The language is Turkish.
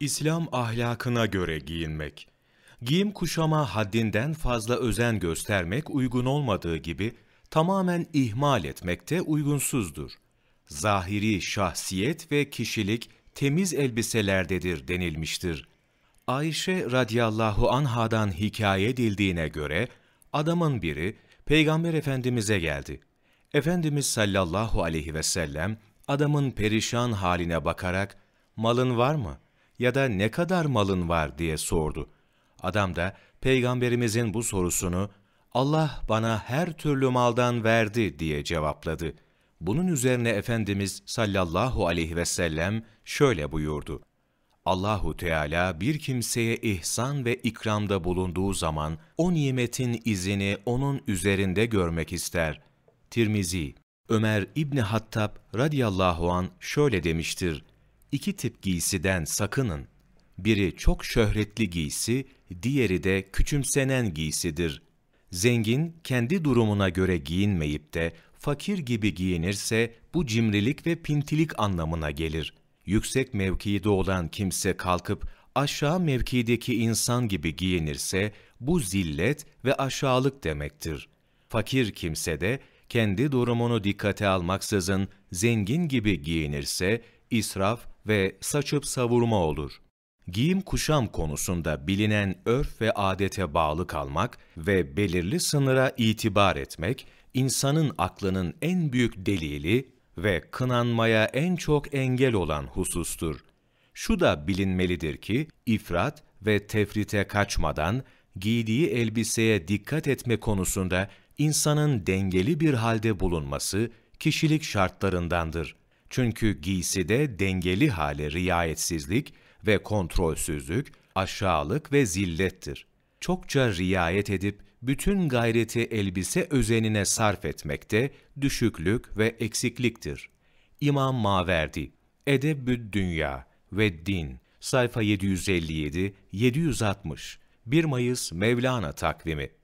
İslam ahlakına göre giyinmek. Giyim kuşama haddinden fazla özen göstermek uygun olmadığı gibi tamamen ihmal etmek de uygunsuzdur. Zahiri şahsiyet ve kişilik temiz elbiselerdedir denilmiştir. Ayşe radiyallahu anhadan hikaye edildiğine göre adamın biri Peygamber Efendimiz'e geldi. Efendimiz sallallahu aleyhi ve sellem adamın perişan haline bakarak malın var mı?'' ya da ne kadar malın var diye sordu. Adam da peygamberimizin bu sorusunu Allah bana her türlü maldan verdi diye cevapladı. Bunun üzerine Efendimiz sallallahu aleyhi ve sellem şöyle buyurdu. Allahu Teala bir kimseye ihsan ve ikramda bulunduğu zaman o nimetin izini onun üzerinde görmek ister. Tirmizi Ömer İbni Hattab radıyallahu an şöyle demiştir. İki tip giysiden sakının. Biri çok şöhretli giysi, diğeri de küçümsenen giysidir. Zengin kendi durumuna göre giyinmeyip de fakir gibi giyinirse bu cimrilik ve pintilik anlamına gelir. Yüksek mevkide olan kimse kalkıp aşağı mevkideki insan gibi giyinirse bu zillet ve aşağılık demektir. Fakir kimse de kendi durumunu dikkate almaksızın zengin gibi giyinirse israf ve saçıp savurma olur. Giyim kuşam konusunda bilinen örf ve adete bağlı kalmak ve belirli sınıra itibar etmek, insanın aklının en büyük delili ve kınanmaya en çok engel olan husustur. Şu da bilinmelidir ki, ifrat ve tefrite kaçmadan, giydiği elbiseye dikkat etme konusunda insanın dengeli bir halde bulunması, kişilik şartlarındandır. Çünkü giyside dengeli hale riayetsizlik ve kontrolsüzlük, aşağılık ve zillettir. Çokça riayet edip bütün gayreti elbise özenine sarf etmekte düşüklük ve eksikliktir. İmam Maverdi, Edebüd Dünya ve Din, sayfa 757-760, 1 Mayıs Mevlana takvimi.